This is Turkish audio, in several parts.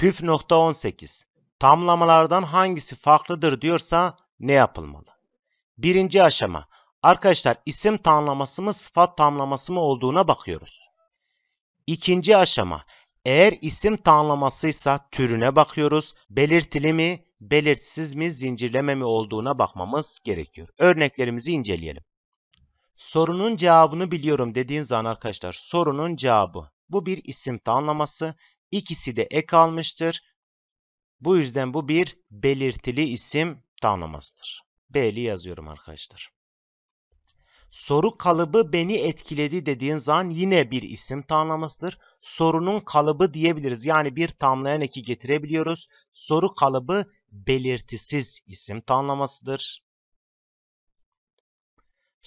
Püf nokta 18. Tamlamalardan hangisi farklıdır diyorsa ne yapılmalı? Birinci aşama. Arkadaşlar isim tamlaması mı sıfat tamlaması mı olduğuna bakıyoruz. İkinci aşama. Eğer isim tanımlamasıysa türüne bakıyoruz. Belirtili mi, belirtsiz mi, zincirleme mi olduğuna bakmamız gerekiyor. Örneklerimizi inceleyelim. Sorunun cevabını biliyorum dediğin zaman arkadaşlar sorunun cevabı. Bu bir isim tanımlaması. İkisi de ek almıştır. Bu yüzden bu bir belirtili isim tanımazdır. B'li yazıyorum arkadaşlar. Soru kalıbı beni etkiledi dediğin zaman yine bir isim tanımlamasıdır. Sorunun kalıbı diyebiliriz. Yani bir tamlayan eki getirebiliyoruz. Soru kalıbı belirtisiz isim tanımlamasıdır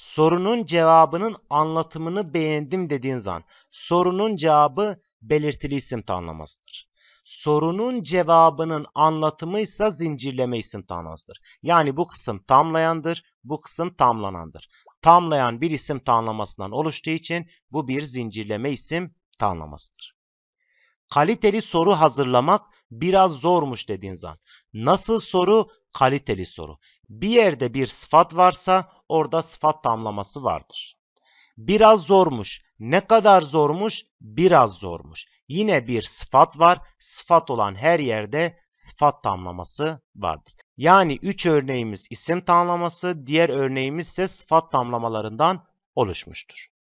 sorunun cevabının anlatımını beğendim dediğin zaman sorunun cevabı belirtili isim tanımlamasıdır. Sorunun cevabının anlatımı ise zincirleme isim tanımlamasıdır. Yani bu kısım tamlayandır, bu kısım tamlanandır. Tamlayan bir isim tanımlamasından oluştuğu için bu bir zincirleme isim tanımlamasıdır. Kaliteli soru hazırlamak biraz zormuş dediğin zaman. Nasıl soru? Kaliteli soru bir yerde bir sıfat varsa orada sıfat tamlaması vardır. Biraz zormuş. Ne kadar zormuş? Biraz zormuş. Yine bir sıfat var. Sıfat olan her yerde sıfat tamlaması vardır. Yani 3 örneğimiz isim tamlaması, diğer örneğimiz ise sıfat tamlamalarından oluşmuştur.